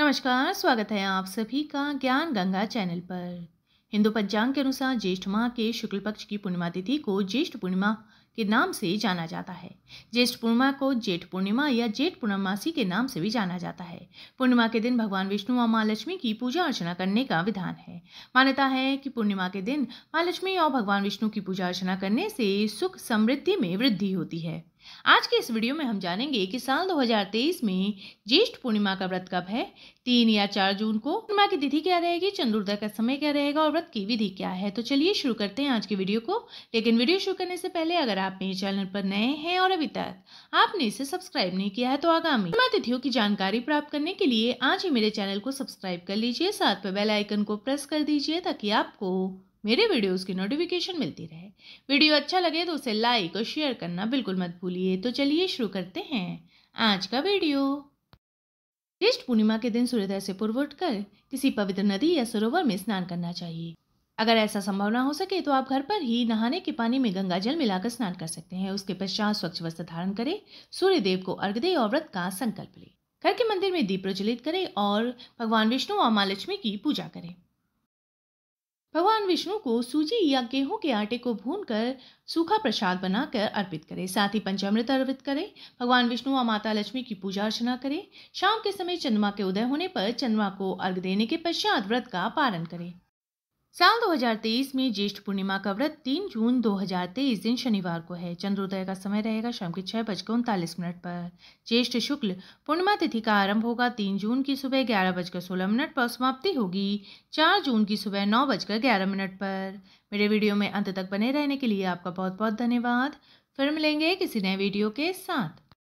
नमस्कार स्वागत है आप सभी का ज्ञान गंगा चैनल पर हिंदू पंचांग के अनुसार ज्येष्ठ माह के शुक्ल पक्ष की पूर्णिमा तिथि को ज्येष्ठ पूर्णिमा के नाम से जाना जाता है ज्येष्ठ पूर्णिमा को जेठ पूर्णिमा या जेठ पूर्णमासी के नाम से भी जाना जाता है पूर्णिमा के दिन भगवान विष्णु और माँ लक्ष्मी की पूजा अर्चना करने का विधान है मान्यता है कि पूर्णिमा के दिन माँ लक्ष्मी और भगवान विष्णु की पूजा अर्चना करने से सुख समृद्धि में वृद्धि होती है आज के इस वीडियो में हम जानेंगे कि साल 2023 में ज्येष्ठ पूर्णिमा का व्रत कब है तीन या चार जून को पूर्णिमा की तिथि क्या रहेगी चंद्रोदय का समय क्या रहेगा और व्रत की विधि क्या है तो चलिए शुरू करते हैं आज की वीडियो को लेकिन वीडियो शुरू करने से पहले अगर आप मेरे चैनल पर नए हैं और अभी तक आपने इसे सब्सक्राइब नहीं किया है तो आगामी पूर्णिमा तिथियों की जानकारी प्राप्त करने के लिए आज ही मेरे चैनल को सब्सक्राइब कर लीजिए साथ में बेलाइकन को प्रेस कर दीजिए ताकि आपको मेरे वीडियोस की नोटिफिकेशन मिलती रहे वीडियो अच्छा लगे तो उसे लाइक और शेयर करना बिल्कुल मत भूलिए तो चलिए शुरू करते हैं आज का वीडियो ज्येष्ठ पूर्णिमा के दिन सूर्योदय से पूर्व उठकर किसी पवित्र नदी या सरोवर में स्नान करना चाहिए अगर ऐसा संभव ना हो सके तो आप घर पर ही नहाने के पानी में गंगा जल मिलाकर स्नान कर सकते हैं उसके पश्चात स्वच्छ वस्त्र धारण करें सूर्य देव को अर्घ दे और व्रत का संकल्प लें घर के मंदिर में दीप प्रज्वलित करें और भगवान विष्णु और माँ लक्ष्मी की पूजा करें भगवान विष्णु को सूजी या गेहूं के आटे को भूनकर सूखा प्रसाद बनाकर अर्पित करें साथ ही पंचामृत अर्पित करें भगवान विष्णु और माता लक्ष्मी की पूजा अर्चना करें शाम के समय चंद्रमा के उदय होने पर चंद्रमा को अर्घ देने के पश्चात व्रत का पालन करें साल 2023 में ज्येष्ठ पूर्णिमा का व्रत 3 जून 2023 दिन शनिवार को है चंद्रोदय का समय रहेगा शाम के छह बजकर उनतालीस मिनट पर ज्येष्ठ शुक्ल पूर्णिमा तिथि का आरंभ होगा 3 जून की सुबह ग्यारह बजकर सोलह मिनट पर समाप्ति होगी 4 जून की सुबह नौ बजकर ग्यारह मिनट पर मेरे वीडियो में अंत तक बने रहने के लिए आपका बहुत बहुत धन्यवाद फिर मिलेंगे किसी नए वीडियो के साथ